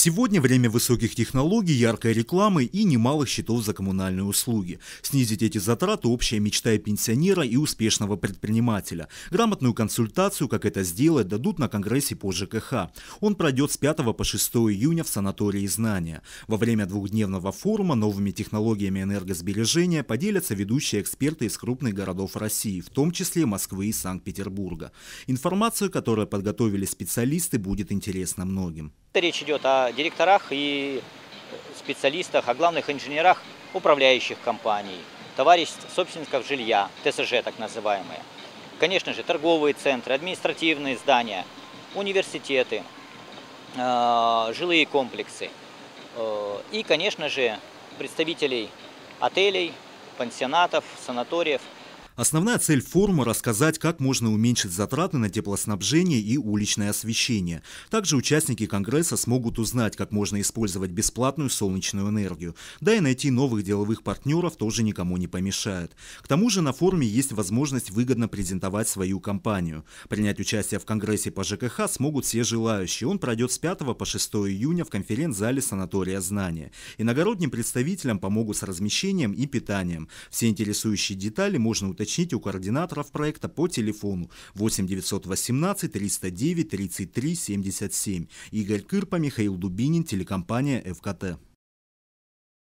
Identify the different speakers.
Speaker 1: Сегодня время высоких технологий, яркой рекламы и немалых счетов за коммунальные услуги. Снизить эти затраты – общая мечта и пенсионера, и успешного предпринимателя. Грамотную консультацию, как это сделать, дадут на Конгрессе по ЖКХ. Он пройдет с 5 по 6 июня в санатории «Знания». Во время двухдневного форума новыми технологиями энергосбережения поделятся ведущие эксперты из крупных городов России, в том числе Москвы и Санкт-Петербурга. Информацию, которую подготовили специалисты, будет интересна многим.
Speaker 2: Это речь идет о директорах и э, специалистах, о главных инженерах управляющих компаний, товарищ собственников жилья, ТСЖ так называемые. Конечно же, торговые центры, административные здания, университеты, э, жилые комплексы. Э, и, конечно же, представителей отелей, пансионатов, санаториев –
Speaker 1: Основная цель форума – рассказать, как можно уменьшить затраты на теплоснабжение и уличное освещение. Также участники Конгресса смогут узнать, как можно использовать бесплатную солнечную энергию. Да и найти новых деловых партнеров тоже никому не помешает. К тому же на форуме есть возможность выгодно презентовать свою компанию. Принять участие в Конгрессе по ЖКХ смогут все желающие. Он пройдет с 5 по 6 июня в конференц-зале санатория знания. Иногородним представителям помогут с размещением и питанием. Все интересующие детали можно уточнить уточните у координаторов проекта по телефону 8 918 309 33 77. Игорь Кырпа, Михаил Дубинин, телекомпания ФКТ.